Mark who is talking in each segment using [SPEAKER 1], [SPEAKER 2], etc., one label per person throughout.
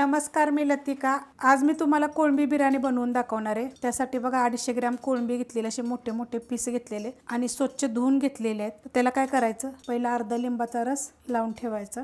[SPEAKER 1] नमस्कार मी लतिका आज मी तुम्हाला कोळंबी बिर्याणी बनवून दाखवणार आहे त्यासाठी बघा अडीचशे ग्रॅम कोळंबी घेतलेली असे मोठे मोठे पीस घेतलेले आणि स्वच्छ धुवून घेतलेले आहेत त्याला काय करायचं पहिला अर्धा लिंबाचा रस लावून ठेवायचा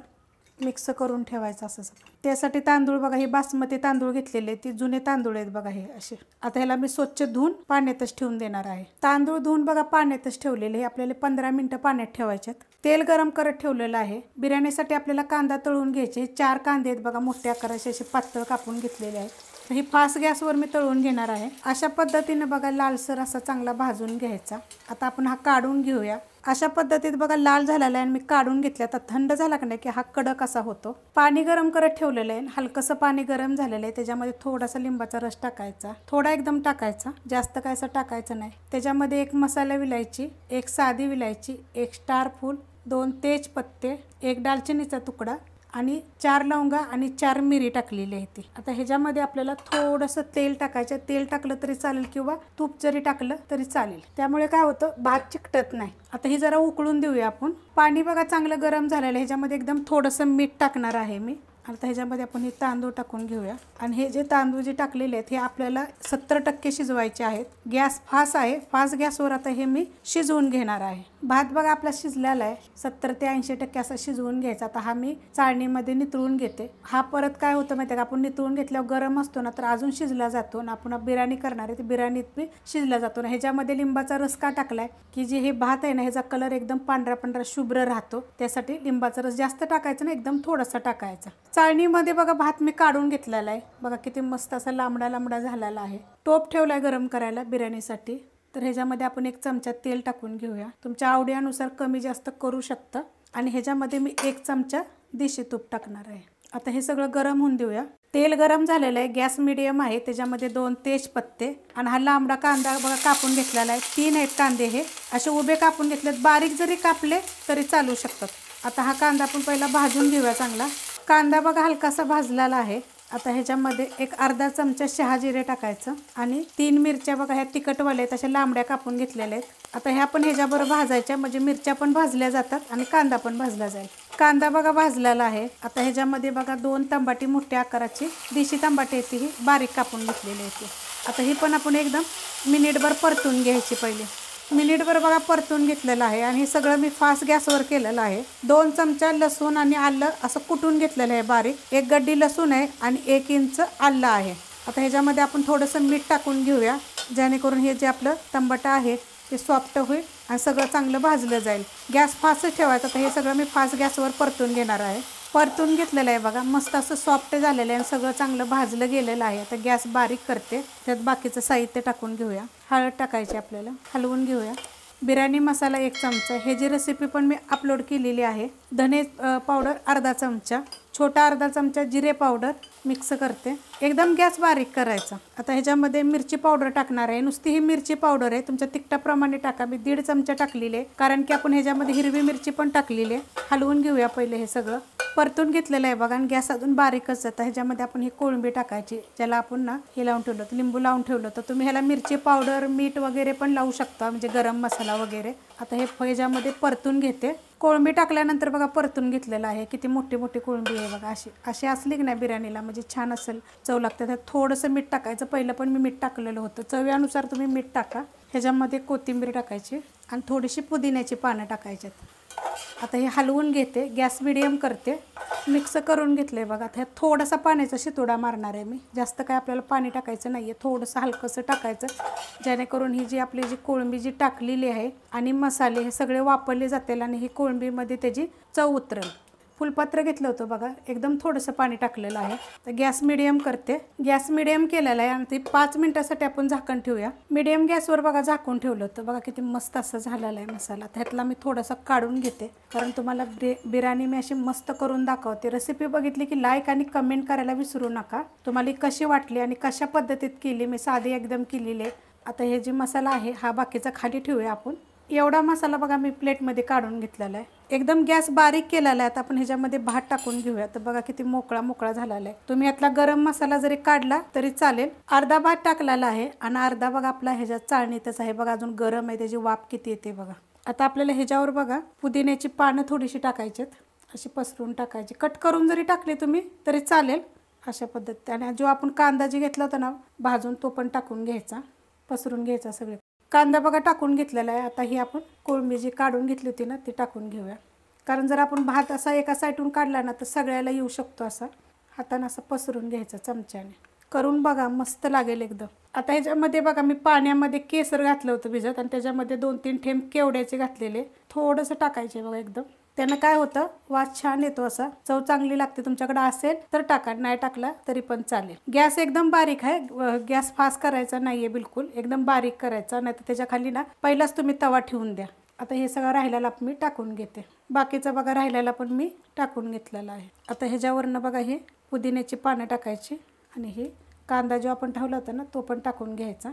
[SPEAKER 1] मिक्स करून ठेवायचं असं त्यासाठी तांदूळ बघा हे बासमती तांदूळ घेतलेले ती जुने तांदूळ आहेत बघा हे असे आता ह्याला मी स्वच्छ धुवून पाण्यातच ठेवून देणार आहे तांदूळ धुवून बघा पाण्यातच ठेवलेले हे आपल्याला पंधरा मिनिटं पाण्यात ठेवायचे तेल गरम करत ठेवलेलं आहे बिर्याणीसाठी आपल्याला कांदा तळून घ्यायचे चार कांदे आहेत बघा मोठ्या आकाराचे असे पातळ कापून घेतलेले आहेत हे फास्ट गॅसवर मी तळून घेणार आहे अशा पद्धतीने बघा लालसर असा चांगला भाजून घ्यायचा आता आपण हा काढून घेऊया अशा पद्धतीत बघा लाल झालेला आहे आणि मी काढून घेतल्या तर थंड झाला का नाही की हा कडक असा होतो पाणी गरम करत ठेवलेलं आहे हलकंसं पाणी गरम झालेलं आहे त्याच्यामध्ये थोडासा लिंबाचा रस टाकायचा थोडा एकदम टाकायचा जास्त काय असं टाकायचं नाही त्याच्यामध्ये एक मसाला विलायची एक साधी विलायची एक स्टार फूल दोन तेजपत्ते एक दालचिनीचा तुकडा आणि चार लवंगा आणि चार मिरी टाकलेली आहे ती आता ह्याच्यामध्ये आपल्याला थोडंसं तेल टाकायचं तेल टाकलं तरी चालेल किंवा तूप जरी टाकलं तरी चालेल त्यामुळे काय होतं भात चिकटत नाही आता हे जरा उकळून देऊया आपण पाणी बघा चांगलं गरम झालेलं ह्याच्यामध्ये एकदम थोडंसं मीठ टाकणार आहे मी आता ह्याच्यामध्ये आपण हे तांदूळ टाकून घेऊया आणि हे जे तांदूळ जे टाकलेले आहेत हे आपल्याला सत्तर टक्के शिजवायचे आहेत गॅस फास्ट आहे फास्ट गॅसवर आता हे मी शिजवून घेणार आहे भात बघा आपला शिजलेला आहे सत्तर ते ऐंशी टक्के असा शिजवून घ्यायचा आता हा मी चाळणीमध्ये नितळून घेते हा परत काय होतं माहिती का आपण नितळून घेतल्यावर गरम असतो ना तर अजून शिजला जातो ना आपण बिर्याणी करणार आहे ती बिर्याणीत मी शिजला जातो ना ह्याच्यामध्ये लिंबाचा रस का टाकलाय की जे हे भात आहे ना ह्याचा कलर एकदम पांढरा पांढरा शुभ्र राहतो त्यासाठी लिंबाचा रस जास्त टाकायचा ना एकदम थोडासा टाकायचा चाळणीमध्ये बघा भात मी काढून घेतलेला आहे बघा किती मस्त असा लांबडा लांबडा झालेला आहे टोप ठेवला आहे गरम करायला बिर्याणीसाठी तर ह्याच्यामध्ये आपण एक चमचा तेल टाकून घेऊया तुमच्या आवडीनुसार कमी जास्त करू शकतं आणि ह्याच्यामध्ये मी एक चमचा देशी तूप टाकणार आहे आता हे सगळं गरम होऊन देऊया तेल गरम झालेलं आहे गॅस मिडियम आहे त्याच्यामध्ये दोन तेजपत्ते आणि हा लांबडा कांदा बघा कापून घेतलेला आहे तीन आहेत कांदे हे असे उभे कापून घेतलेत बारीक जरी कापले तरी चालू शकतात आता हा कांदा आपण पहिला भाजून घेऊया चांगला कांदा बघा हलकासा भाजलेला आहे आता ह्याच्यामध्ये एक अर्धा चमचा शहा जिरे टाकायचं आणि तीन मिरच्या बघा ह्या तिकटवाल्या आहेत अशा लांबड्या कापून घेतलेल्या आहेत आता ह्या पण ह्याच्याबरोबर भाजायच्या म्हणजे मिरच्या पण भाजल्या जातात आणि कांदा पण भाजला जाईल कांदा बघा भाजलेला आहे आता ह्याच्यामध्ये बघा दोन तंबाटी मोठ्या आकाराची देशी तंबाटी येते ही बारीक कापून घेतलेली येते आता ही पण आपण एकदम मिनिटभर परतून घ्यायची पहिले मिनिटभर बघा परतून घेतलेलं आहे आणि हे सगळं मी फास्ट गॅसवर केलेलं आहे दोन चमचा लसूण आणि आलं असं कुटून घेतलेलं आहे बारीक एक गड्डी लसूण आहे आणि एक इंच आलं आहे आता ह्याच्यामध्ये आपण थोडंसं मीठ टाकून घेऊया जेणेकरून हे जे आपलं तंबटा आहे ते सॉफ्ट होईल आणि सगळं चांगलं भाजलं जाईल गॅस फास्ट ठेवायचं तर हे सगळं मी फास्ट गॅसवर परतून घेणार आहे परतून घेतलेलं आहे बघा मस्त असं सॉफ्ट झालेलं आहे आणि सगळं चांगलं भाजलं गेलेलं आहे आता गॅस बारीक करते त्यात बाकीचं साहित्य टाकून घेऊया हळद टाकायची आपल्याला हलवून घेऊया बिर्याणी मसाला एक चमचा ह्याची रेसिपी पण मी अपलोड केलेली आहे धने पावडर अर्धा चमचा छोटा अर्धा चमचा जिरे पावडर मिक्स करते एकदम गॅस बारीक करायचा आता ह्याच्यामध्ये मिरची पावडर टाकणार आहे नुसती ही मिरची पावडर आहे तुमच्या तिखटाप्रमाणे टाका मी दीड चमचा टाकलेले कारण की आपण ह्याच्यामध्ये हिरवी मिरची पण टाकलेली आहे हलवून घेऊया पहिले हे सगळं परतून घेतलेलं आहे बघा आणि गॅस अजून बारीकच जातं ह्याच्यामध्ये आपण ही कोळंबी टाकायची ज्याला आपण ना हे लावून ठेवलं लिंबू लावून ठेवलं तर तुम्ही ह्याला मिरची पावडर मीठ वगैरे पण लावू शकता म्हणजे गरम मसाला वगैरे आता हे फैजामध्ये परतून घेते कोळंबी टाकल्यानंतर बघा परतून घेतलेलं आहे किती मोठी मोठी कोळंबी आहे बघा अशी अशी असली की नाही बिर्याणीला म्हणजे छान असेल चव लागते तर थोडंसं मीठ टाकायचं पहिलं पण मी मीठ टाकलेलं होतं चवीनुसार तुम्ही मीठ टाका ह्याच्यामध्ये कोथिंबीर टाकायची आणि थोडीशी पुदिन्याची पानं टाकायची आता हे हलवून घेते गॅस मिडियम करते मिक्स करून घेतलं आहे बघा ह्या थोडासा पाण्याचा शितोडा मारणार आहे मी जास्त काय आपल्याला पाणी टाकायचं नाही आहे थोडंसं हलकंसं टाकायचं जेणेकरून ही जी आपली जी कोळंबी जी टाकलेली आहे आणि मसाले हे सगळे वापरले जातील आणि ही कोळंबीमध्ये त्याची चव उतरेल फुलपात्र घेतलं होतं बघा एकदम थोडंसं पाणी टाकलेलं आहे तर गॅस मिडियम करते गॅस मिडियम केलेला आहे आणि ते पाच मिनिटासाठी आपण झाकण ठेवूया मिडियम गॅसवर बघा झाकून ठेवलं होतं बघा किती मस्त असं झालेलं आहे मसाला त्यातला मी थोडासा काढून घेते कारण तुम्हाला बिर्याणी मी अशी मस्त करून दाखवते रेसिपी बघितली की लाईक आणि कमेंट करायला विसरू नका तुम्हाला कशी वाटली आणि कशा पद्धतीत केली मी साधी एकदम केलेली आता हे जे मसाला आहे हा बाकीचा खाली ठेवूया आपण एवढा मसाला बघा मी प्लेटमध्ये काढून घेतलेला आहे एकदम गॅस बारीक केलेला आहे आता आपण ह्याच्यामध्ये भात टाकून घेऊया तर बघा किती मोकळा मोकळा झालेला आहे तुम्ही यातला गरम मसाला जरी काढला तरी चालेल अर्धा भात टाकलेला आहे आणि अर्धा बघा आपला ह्याच्यात चाळणीतच आहे बघा अजून गरम आहे त्याची वाफ किती येते बघा आता आपल्याला ह्याच्यावर बघा पुदिन्याची पानं थोडीशी टाकायची अशी पसरून टाकायची कट करून जरी टाकली तुम्ही तरी चालेल अशा पद्धतीने जो आपण कांदा जी घेतला होता ना भाजून तो पण टाकून घ्यायचा पसरून घ्यायचा सगळे कांदा बघा टाकून घेतलेला आहे आता ही आपण कोळंबी जी काढून घेतली होती ना ती टाकून घेऊया कारण जर आपण भात असा एका साईडून काढला ना तर सगळ्याला येऊ शकतो असा हाताने असं पसरून घ्यायचं चमच्याने करून बघा मस्त लागेल एकदम आता ह्याच्यामध्ये बघा मी पाण्यामध्ये केसर घातलं होतं भिजत आणि त्याच्यामध्ये दोन तीन ठेंब केवड्याचे घातलेले थोडंसं टाकायचे बघा एकदम त्यांना काय होतं वास छान येतो असा चव चांगली लागते तुमच्याकडे असेल तर टाका नाही टाकला तरी पण चालेल गॅस एकदम बारीक आहे गॅस फास्ट करायचा नाहीये बिलकुल एकदम बारीक करायचा नाही तर त्याच्या खाली ना पहिलाच तुम्ही तवा ठेवून द्या आता हे सगळं राहिलेला मी टाकून घेते बाकीचा बघा राहिलेला पण मी टाकून घेतलेला आहे आता ह्याच्यावरनं बघा हे पुदिन्याची पानं टाकायची आणि हे कांदा जो आपण ठेवला होता ना तो पण टाकून घ्यायचा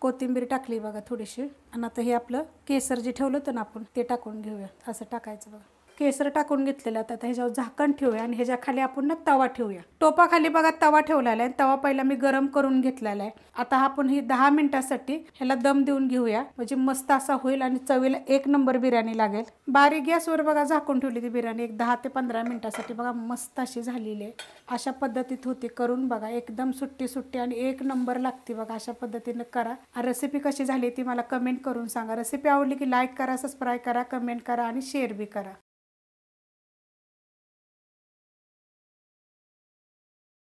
[SPEAKER 1] कोथिंबीर टाकली बघा थोडीशी आणि आता हे आपलं केसर जे ठेवलं होतं ना आपण ते टाकून घेऊया असं टाकायचं बघा केसर टाकून घेतलेलं आता ह्याच्यावर झाकण ठेवूया आणि ह्याच्या खाली आपण ना तवा ठेवूया टोपाखाली बघा तवा ठेवलेला आहे तवा पहिला मी गरम करून घेतलेला आहे आता आपण ही दहा मिनिटासाठी ह्याला दम देऊन घेऊया म्हणजे मस्त असा होईल आणि चवीला एक नंबर बिर्याणी लागेल बारीक गॅसवर बघा झाकून ठेवली ती बिर्याणी एक दहा ते पंधरा मिनिटासाठी बघा मस्त अशी झालेली आहे अशा पद्धतीत होती करून बघा एकदम सुट्टी सुट्टी आणि एक नंबर लागते बघा अशा पद्धतीनं करा रेसिपी कशी झाली ती मला कमेंट करून सांगा रेसिपी आवडली की लाईक करा सबस्क्राईब करा कमेंट करा आणि शेअर बी करा